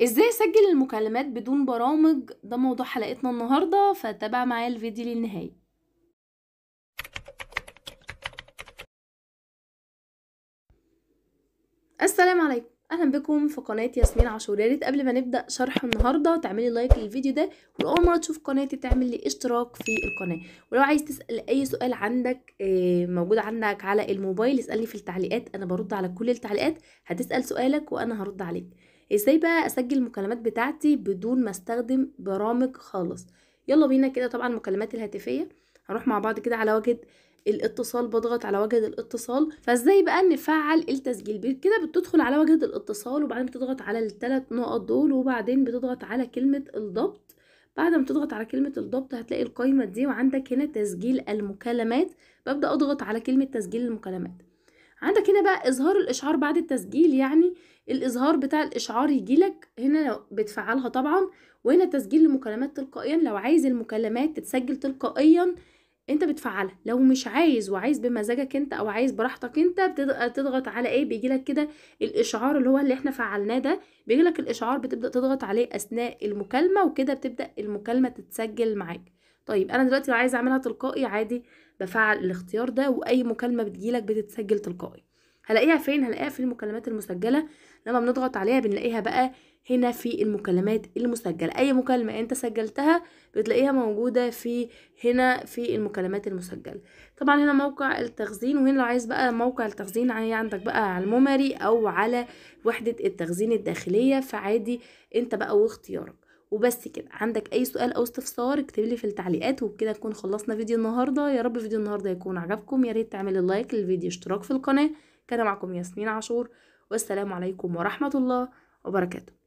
ازاي اسجل المكالمات بدون برامج ده موضوع حلقتنا النهارده فتابع معايا الفيديو للنهايه السلام عليكم اهلا بكم في قناه ياسمين عاشور يا ريت قبل ما نبدا شرح النهارده تعملي لايك للفيديو ده ولو اول مره تشوف قناتي تعمل لي اشتراك في القناه ولو عايز تسال اي سؤال عندك آه، موجود عندك على الموبايل اسالني في التعليقات انا برد على كل التعليقات هتسال سؤالك وانا هرد عليك ازاي بقى اسجل المكالمات بتاعتي بدون ما استخدم برامج خالص يلا بينا كده طبعا المكالمات الهاتفيه هروح مع بعض كده على وجه الاتصال بضغط على وجه الاتصال فازاي بقى نفعل التسجيل كده بتدخل على وجه الاتصال وبعدين بتضغط على الثلاث نقط دول وبعدين بتضغط على كلمه الضبط بعد ما تضغط على كلمة الضبط هتلاقي القايمة دي وعندك هنا تسجيل المكالمات ببدأ أضغط على كلمة تسجيل المكالمات عندك هنا بقى اظهار الاشعار بعد التسجيل يعني الاظهار بتاع الاشعار يجيلك هنا بتفعلها طبعا وهنا تسجيل المكالمات تلقائيا لو عايز المكالمات تتسجل تلقائيا انت بتفعلها لو مش عايز وعايز بمزاجك انت او عايز براحتك انت بتضغط على ايه بيجيلك كده الاشعار اللي هو اللي احنا فعلناه ده بيجيلك الاشعار بتبدا تضغط عليه اثناء المكالمه وكده بتبدا المكالمه تتسجل معاك طيب انا دلوقتي لو عايزه اعملها تلقائي عادي بفعل الاختيار ده واي مكالمه بتجيلك بتتسجل تلقائي هلاقيها فين هلاقيها في المكالمات المسجله لما بنضغط عليها بنلاقيها بقى هنا في المكالمات المسجله اي مكالمه انت سجلتها بتلاقيها موجوده في هنا في المكالمات المسجله طبعا هنا موقع التخزين وهنا لو عايز بقى موقع التخزين عندك بقى على الميموري او على وحده التخزين الداخليه فعادي انت بقى واختيارك وبس كده عندك اي سؤال او استفسار اكتب لي في التعليقات وبكده نكون خلصنا فيديو النهارده يا رب فيديو النهارده يكون عجبكم يا ريت تعملوا لايك للفيديو اشتراك في القناه كان معكم ياسمين عاشور والسلام عليكم ورحمه الله وبركاته